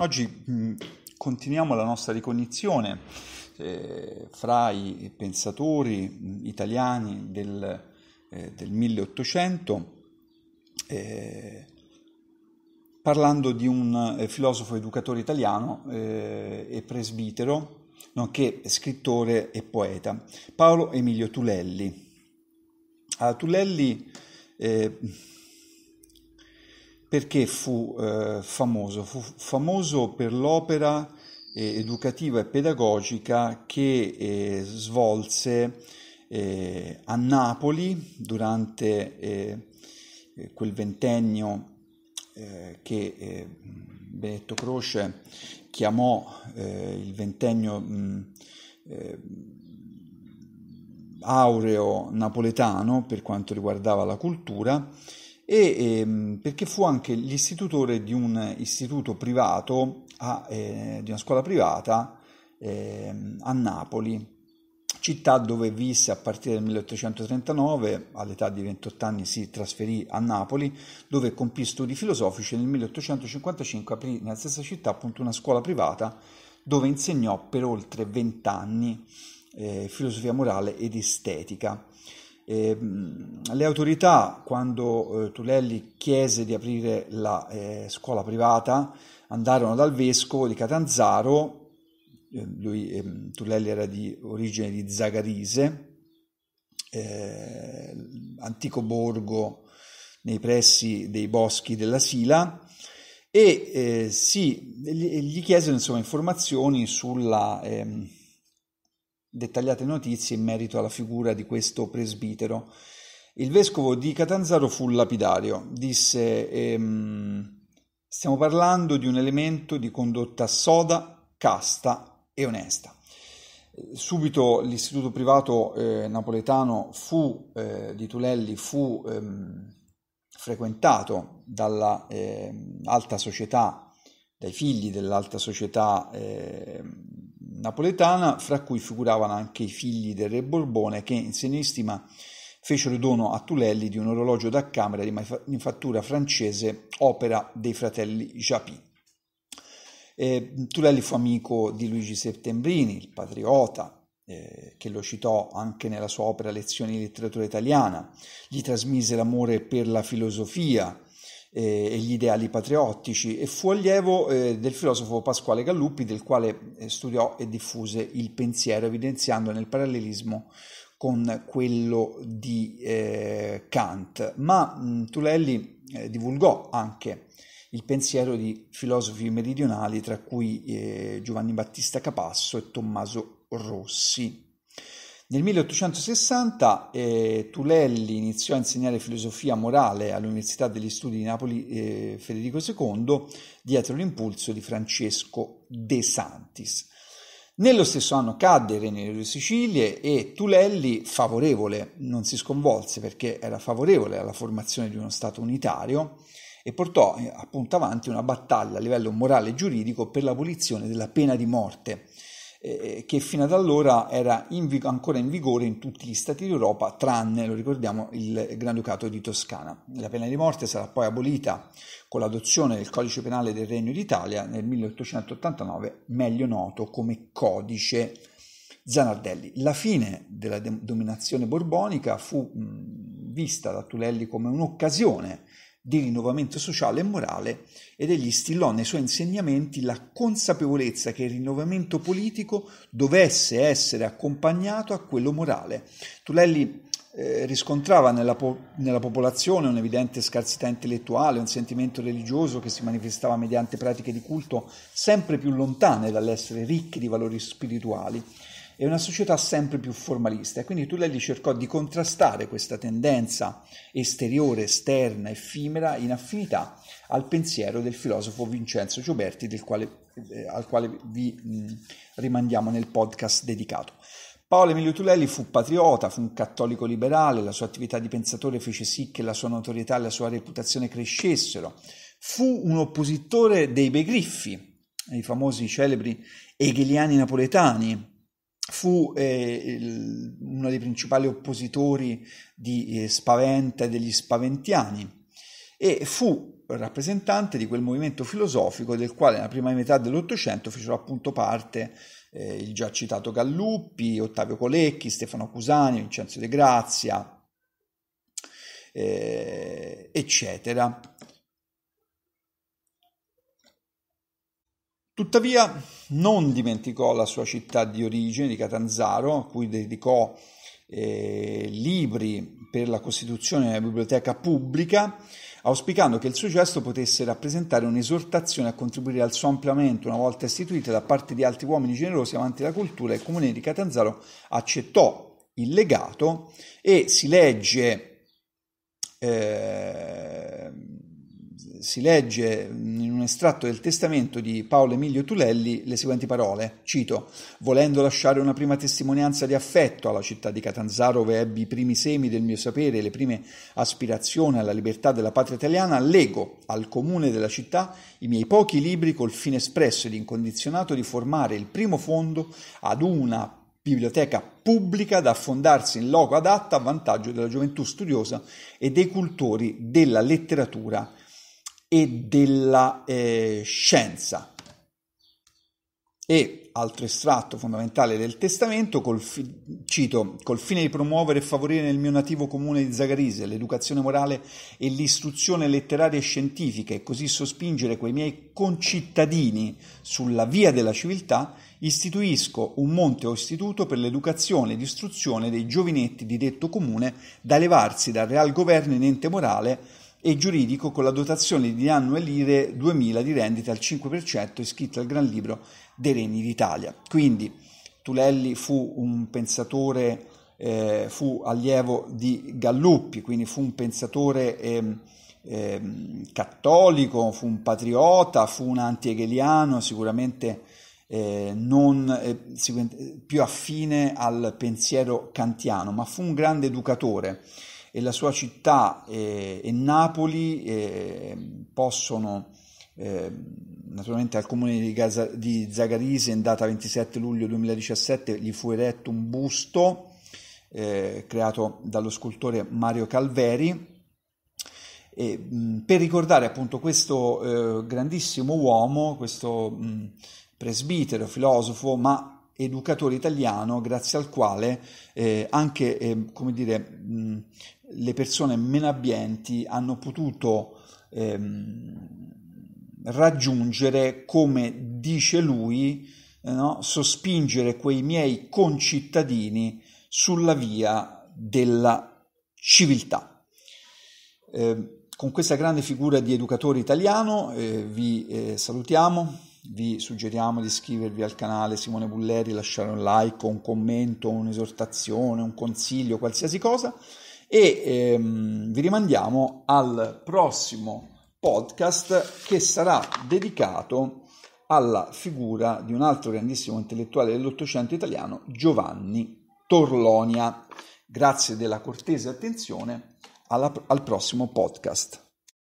Oggi continuiamo la nostra ricognizione eh, fra i pensatori italiani del, eh, del 1800, eh, parlando di un eh, filosofo educatore italiano eh, e presbitero, nonché scrittore e poeta, Paolo Emilio Tulelli. A Tulelli eh, perché fu eh, famoso? Fu famoso per l'opera eh, educativa e pedagogica che eh, svolse eh, a Napoli durante eh, quel ventennio eh, che Benetto Croce chiamò il ventennio mh, mm, aureo napoletano per quanto riguardava la cultura e, ehm, perché fu anche l'istitutore di un istituto privato, a, eh, di una scuola privata ehm, a Napoli, città dove visse a partire dal 1839, all'età di 28 anni si trasferì a Napoli, dove compì studi filosofici e nel 1855 aprì nella stessa città appunto una scuola privata dove insegnò per oltre 20 anni eh, filosofia morale ed estetica. Eh, le autorità, quando eh, Tulelli chiese di aprire la eh, scuola privata, andarono dal vescovo di Catanzaro, ehm, lui, ehm, Tulelli era di origine di Zagarise, ehm, antico borgo nei pressi dei boschi della Sila, e eh, sì, gli, gli chiesero insomma, informazioni sulla dettagliate notizie in merito alla figura di questo presbitero. Il vescovo di Catanzaro fu lapidario, disse ehm, stiamo parlando di un elemento di condotta soda, casta e onesta. Subito l'istituto privato eh, napoletano fu, eh, di Tulelli fu ehm, frequentato dalla eh, alta società, dai figli dell'alta società ehm, napoletana, fra cui figuravano anche i figli del re Borbone che in senestima fecero dono a Tulelli di un orologio da camera di manifattura francese, opera dei fratelli Japy. Eh, Tulelli fu amico di Luigi Settembrini, il patriota, eh, che lo citò anche nella sua opera Lezioni di letteratura italiana. Gli trasmise l'amore per la filosofia, e gli ideali patriottici e fu allievo eh, del filosofo Pasquale Galluppi del quale eh, studiò e diffuse il pensiero evidenziando il parallelismo con quello di eh, Kant. Ma mh, mm, Tulelli eh, divulgò anche il pensiero di filosofi meridionali tra cui eh, Giovanni Battista Capasso e Tommaso Rossi. Nel 1860 eh, Tulelli iniziò a insegnare filosofia morale all'Università degli Studi di Napoli eh, Federico II dietro l'impulso di Francesco De Santis. Nello stesso anno cadde René Regno Sicilie e Tulelli, favorevole, non si sconvolse perché era favorevole alla formazione di uno Stato unitario e portò eh, appunto avanti una battaglia a livello morale e giuridico per l'abolizione della pena di morte eh, eh, che fino ad allora era in vig- ancora in vigore in tutti gli stati d'Europa, tranne, lo ricordiamo, il Granducato di Toscana. La pena di morte sarà poi abolita con l'adozione del codice penale del Regno d'Italia nel 1889, meglio noto come codice Zanardelli. La fine della de- dominazione borbonica fu mh, vista da Tulelli come un'occasione di rinnovamento sociale e morale ed egli stillò nei suoi insegnamenti la consapevolezza che il rinnovamento politico dovesse essere accompagnato a quello morale. Tulelli eh, riscontrava nella, po- nella popolazione un'evidente scarsità intellettuale, un sentimento religioso che si manifestava mediante pratiche di culto sempre più lontane dall'essere ricche di valori spirituali è una società sempre più formalista e quindi Tulelli cercò di contrastare questa tendenza esteriore, esterna, effimera, in affinità al pensiero del filosofo Vincenzo Gioberti, quale, eh, al quale vi mh, rimandiamo nel podcast dedicato. Paolo Emilio Tulelli fu patriota, fu un cattolico liberale, la sua attività di pensatore fece sì che la sua notorietà e la sua reputazione crescessero. Fu un oppositore dei Begriffi, i famosi celebri hegeliani napoletani, fu eh, il, uno dei principali oppositori di eh, Spaventa e degli Spaventiani e fu rappresentante di quel movimento filosofico del quale nella prima metà dell'Ottocento fecero appunto parte eh, il già citato Galluppi, Ottavio Colecchi, Stefano Cusani, Vincenzo De Grazia, eh, eccetera. Tuttavia non dimenticò la sua città di origine di Catanzaro, a cui dedicò eh, libri per la costituzione della biblioteca pubblica, auspicando che il suo gesto potesse rappresentare un'esortazione a contribuire al suo ampliamento una volta istituita da parte di altri uomini generosi avanti la cultura, il comune di Catanzaro accettò il legato e si legge eh, si legge in un estratto del testamento di Paolo Emilio Tulelli le seguenti parole, cito, volendo lasciare una prima testimonianza di affetto alla città di Catanzaro dove ebbi i primi semi del mio sapere e le prime aspirazioni alla libertà della patria italiana, leggo al comune della città i miei pochi libri col fine espresso ed incondizionato di formare il primo fondo ad una biblioteca pubblica da affondarsi in loco adatta a vantaggio della gioventù studiosa e dei cultori della letteratura e della eh, scienza. E altro estratto fondamentale del testamento, col fi- cito, col fine di promuovere e favorire nel mio nativo comune di Zagarise l'educazione morale e l'istruzione letteraria e scientifica e così sospingere quei miei concittadini sulla via della civiltà, istituisco un monte o istituto per l'educazione e istruzione dei giovinetti di detto comune da elevarsi dal real governo in ente morale e giuridico con la dotazione di annue lire 2000 di rendita al 5% iscritta al Gran Libro dei Regni d'Italia. Quindi Tulelli fu un pensatore, eh, fu allievo di Galluppi, quindi fu un pensatore eh, eh, cattolico, fu un patriota, fu un anti-hegeliano, sicuramente eh, non eh, più affine al pensiero kantiano, ma fu un grande educatore e la sua città e, eh, e Napoli eh, possono, eh, naturalmente al comune di, Gaza, di, Zagarise in data 27 luglio 2017 gli fu eretto un busto eh, creato dallo scultore Mario Calveri e, mh, mm, per ricordare appunto questo eh, grandissimo uomo, questo mh, mm, presbitero, filosofo, ma educatore italiano grazie al quale eh, anche eh, come dire, mh, mm, le persone meno abbienti hanno potuto ehm, raggiungere, come dice lui, eh, no? sospingere quei miei concittadini sulla via della civiltà. Eh, con questa grande figura di educatore italiano eh, vi eh, salutiamo, vi suggeriamo di iscrivervi al canale Simone Bulleri, lasciare un like, un commento, un'esortazione, un consiglio, qualsiasi cosa e ehm, vi rimandiamo al prossimo podcast che sarà dedicato alla figura di un altro grandissimo intellettuale dell'Ottocento italiano, Giovanni Torlonia. Grazie della cortese attenzione, alla, al prossimo podcast.